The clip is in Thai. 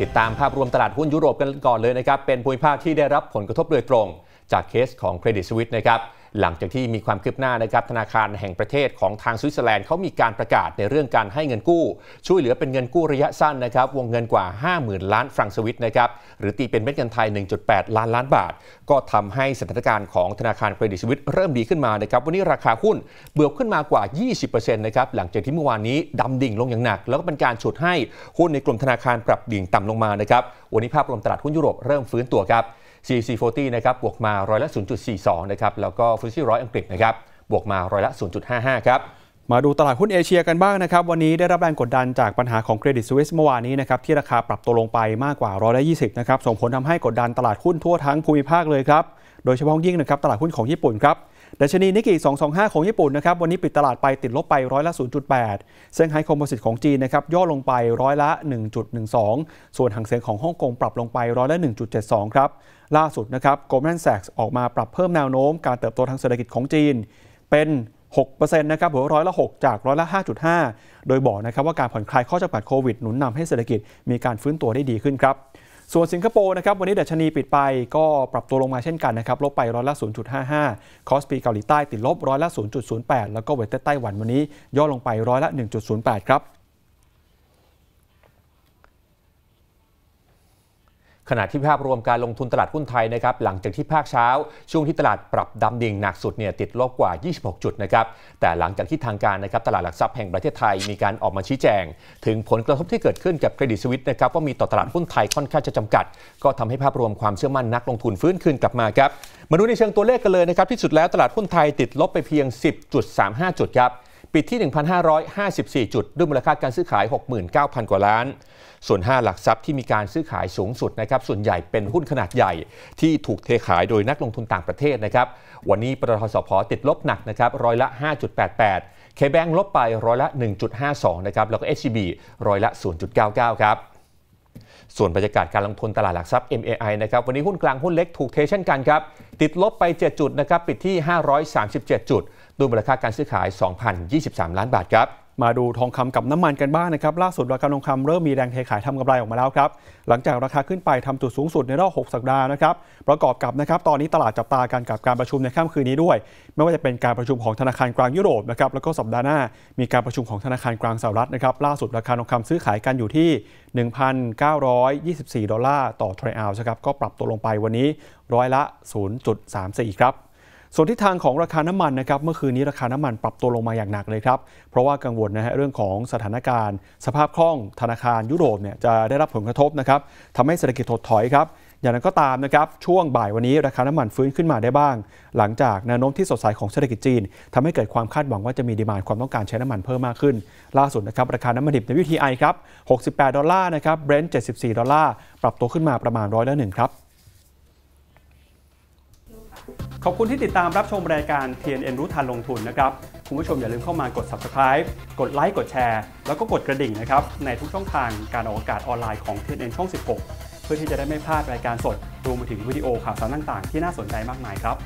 ติดตามภาพรวมตลาดหุ้นยุโรปกันก่อนเลยนะครับ เป็นภูมิภาคที่ได้รับผลกระทบโดยตรง จากเคสของเครดิตสวิตนะครับหลังจากที่มีความคืบหน้านะครับธนาคารแห่งประเทศของทางสวิตเซอร์แลนด์เขามีการประกาศในเรื่องการให้เงินกู้ ช่วยเหลือเป็นเงินกู้ระยะสั้นนะครับ วงเงินกว่า 50,000 ล้านฟรังสวิตนะครับหรือตีเป็นเม็ดเงินไทย 1.8 ล้านล้านบาท ก็ทำให้สถานการณ์ของธนาคารเครดิตสวิตเริ่มดีขึ้นมานะครับวันนี้ราคาหุ้นเบื้อขึ้นมากว่า 20%นะครับหลังจากที่เมื่อวานนี้ดำดิ่งลงอย่างหนัก แล้วก็เป็นการฉุดให้หุ้นในกลุ่มธนาคารปรับดิ่งต่ำลงมานะครับวันนี้ภาพรวมตลาดหุ้นยุโรปเริ่มฟื้นตัวครับ c c 4 0นะครับบวกมาร้อยละ 0.42นะครับแล้วก็ฟุตซี่ร้อยอังกฤษนะครับบวกมาร้อยละ 0.55 ครับ มาดูตลาดหุ้นเอเชียกันบ้างนะครับ วันนี้ได้รับแรงกดดันจากปัญหาของเครดิตสวิสเมื่อวานนี้นะครับ ที่ราคาปรับตัวลงไปมากกว่าร้อยละ20 นะครับ ส่งผลทำให้กดดันตลาดหุ้นทั่วทั้งภูมิภาคเลยครับโดยเฉพาะยิ่งนะครับตลาดหุ้นของญี่ปุ่นครับดัชนีนิกเกิ225 ของญี่ปุ่นนะครับวันนี้ปิดตลาดไปติดลบไปร้อยละ 0.8เซี่ยงไฮ้คอมโพสิตของจีนนะครับย่อลงไปร้อยละ 1.12 ส่วนหางเสียงของฮ่องกงปรับลงไปร้อยละ 1.72ครับล่าสุดนะครับ Goldman Sachs ออกมาปรับเพิ่มแนวโน้มการเติบโตทางเศรษฐกิจของจีน เป็น 6%นะครับหรือร้อยละ 6 จากร้อยละ 5.5โดยบอกนะครับว่าการผ่อนคลายข้อจำกัดโควิดหนุนนำให้เศรษฐกิจมีการฟื้นตัวได้ดีขึ้นครับส่วนสิงคโปร์นะครับวันนี้ดัชนีปิดไปก็ปรับตัวลงมาเช่นกันนะครับลบไปร้อยละ 0.55 คอสปีเกาหลีใต้ติดลบร้อยละ 0.08 แล้วก็เวทเต์ไต้หวันวันนี้ ย่อลงไปร้อยละ 1.08 ครับขณะที่ภาพรวมการลงทุนตลาดหุ้นไทยนะครับหลังจากที่ภาคเช้า ช่วงที่ตลาดปรับดำดิ่งหนักสุดเนี่ยติดลบกว่า 26 จุดนะครับแต่หลังจากที่ทางการนะครับตลาดหลักทรัพย์แห่งประเทศไทยมีการออกมาชี้แจง ถึงผลกระทบที่เกิดขึ้นกับเครดิตสวิตนะครับว่ามีต่อตลาดหุ้นไทยค่อนข้างจะจำกัด ก็ทำให้ภาพรวมความเชื่อมั่นนักลงทุนฟื้นคืนกลับมาครับมาดูในเชิงตัวเลขกันเลยนะครับที่สุดแล้วตลาดหุ้นไทยติดลบไปเพียง 10.35 จุดครับปิดที่ 1,554 จุดด้วยมูลค่าการซื้อขาย 69,000 กว่าล้าน ส่วน 5 หลักทรัพย์ที่มีการซื้อขายสูงสุดนะครับส่วนใหญ่เป็นหุ้นขนาดใหญ่ที่ถูกเทขายโดยนักลงทุนต่างประเทศนะครับ วันนี้ปตทสพติดลบหนักนะครับร้อยละ 5.88เคแบงลบไปร้อยละ 1.52นะครับแล้วก็ SCB ร้อยละ 0.99ครับ ส่วนบรรยากาศการลงทุนตลาดหลักทรัพย์ MAI นะครับวันนี้หุ้นกลางหุ้นเล็กถูกเทเช่นกันครับติดลบไป7จุดนะครับปิดที่537จุดด้วยมูลค่าการซื้อขาย 2,023 ล้านบาทครับ มาดูทองคำกับน้ำมันกันบ้างนะครับ ล่าสุดราคาทองคำเริ่มมีแรงเทขายทำกำไรออกมาแล้วครับหลังจากราคาขึ้นไปทำจุดสูงสุดในรอบ 6 สัปดาห์นะครับประกอบกับนะครับตอนนี้ตลาดจับตาการกับการประชุมในค่ำคืนนี้ด้วย ไม่ว่าจะเป็นการประชุมของธนาคารกลางยุโรปนะครับแล้วก็สัปดาห์หน้ามีการประชุมของธนาคารกลางสหรัฐนะครับล่าสุดราคาทองคำซื้อขายกันอยู่ที่ 1,924 ดอลลาร์ต่อทรัลล์นะครับก็ปรับตัวลงไปวันนี้ร้อยละ 0.34 ครับส่วนทิศทางของราคาน้ำมันนะครับเมื่อคืนนี้ราคาน้ำมันปรับตัวลงมาอย่างหนักเลยครับ เพราะว่ากังวลนะฮะเรื่องของสถานการณ์ สภาพคล่องธนาคารยุโรปเนี่ยจะได้รับผลกระทบนะครับทำให้เศรษฐกิจถดถอยครับอย่างนั้นก็ตามนะครับช่วงบ่ายวันนี้ราคาน้ำมันฟื้นขึ้นมาได้บ้าง หลังจากแนวโน้มที่สดใสของเศรษฐกิจจีน ทำให้เกิดความคาดหวังว่าจะมีดีมานความต้องการใช้น้ำมันเพิ่มมากขึ้น ล่าสุดนะครับราคาน้ำมันดิบใน WTI ครับ68ดอลลาร์นะครับเบรนท์74ดอลลาร์ปรับตัวขึ้นมาประมาณร้อยละหนึ่งครับขอบคุณที่ติดตามรับชมรายการ TNN รู้ทันลงทุนนะครับ คุณผู้ชมอย่าลืมเข้ามากด subscribe กดไลค์กดแชร์ แล้วก็กดกระดิ่งนะครับ ในทุกช่องทางการออกอากาศออนไลน์ของ TNN ช่อง 16 เพื่อที่จะได้ไม่พลาดรายการสดรวมไปถึงวิดีโอข่าวสารต่างๆที่น่าสนใจมากมายครับ